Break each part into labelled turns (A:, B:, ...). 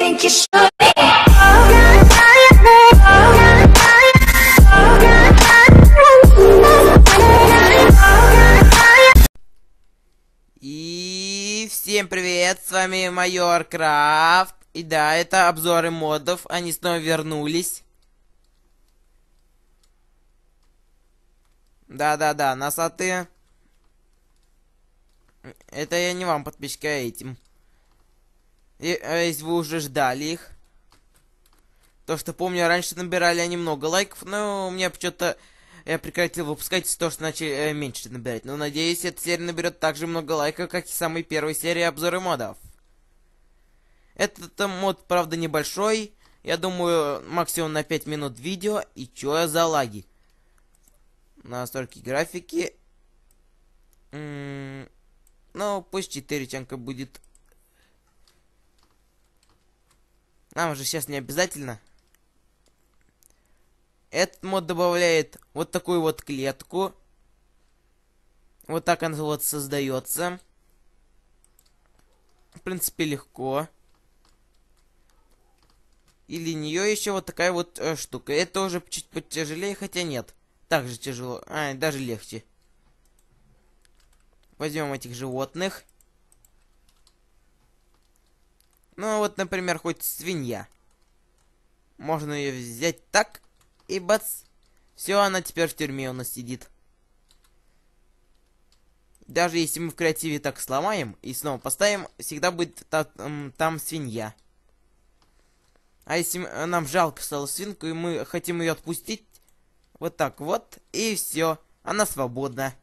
A: think you should be И всем привет, с вами Майор Крафт. И да, это обзоры модов, они снова вернулись. Да-да-да, носатые. Это я не вам, подписчика, этим. И, а, если вы уже ждали их. То, что помню, раньше набирали они много лайков, но у меня почему-то... Я прекратил выпускать то, что начали э, меньше набирать. Но надеюсь, эта серия наберет так же много лайков, как и самые первые серии обзоры модов. Этот мод, правда, небольшой. Я думаю, максимум на 5 минут видео. И чё я за лаги? Настройки графики. М -м ну, пусть 4 чанка будет Нам уже сейчас не обязательно. Этот мод добавляет вот такую вот клетку. Вот так она вот создается. В принципе, легко. Или нее еще вот такая вот э, штука. Это уже чуть потяжелее, хотя нет. Также тяжело. А, даже легче. Возьмем этих животных. Ну а вот, например, хоть свинья. Можно ее взять так, и бац. Все, она теперь в тюрьме у нас сидит. Даже если мы в креативе так сломаем и снова поставим, всегда будет та там свинья. А если нам жалко стало свинку, и мы хотим ее отпустить, вот так вот, и все, она свободна.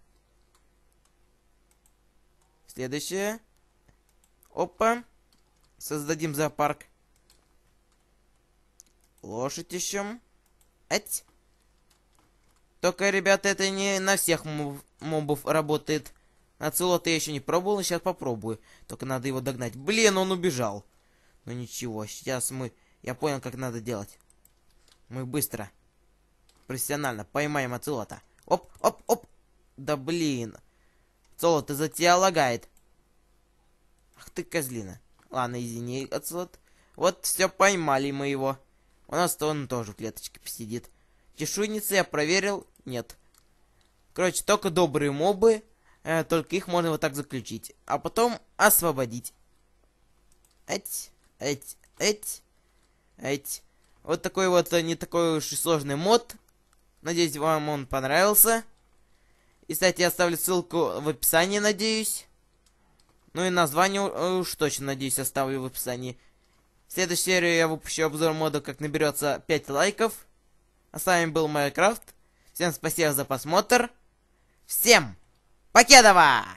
A: Следующее. Опа. Создадим зоопарк. Лошадь ищем. Эть. Только, ребята, это не на всех моб мобов работает. Ацелота я еще не пробовал, сейчас попробую. Только надо его догнать. Блин, он убежал. Ну ничего, сейчас мы... Я понял, как надо делать. Мы быстро, профессионально поймаем Ацелота. Оп, оп, оп. Да блин. Ацелот, из-за тебя лагает. Ах ты, козлина. Ладно, извини, отсот. Вот все поймали мы его. У нас-то он тоже в клеточке посидит. Чешуйницы я проверил, нет. Короче, только добрые мобы, э, только их можно вот так заключить. А потом освободить. Эть, эть, эть, эть. Вот такой вот э, не такой уж и сложный мод. Надеюсь, вам он понравился. И, кстати, я оставлю ссылку в описании, надеюсь. Ну и название э, уж точно, надеюсь, оставлю в описании. В следующей серии я выпущу обзор мода, как наберется 5 лайков. А с вами был Майнкрафт. Всем спасибо за просмотр. Всем покедова!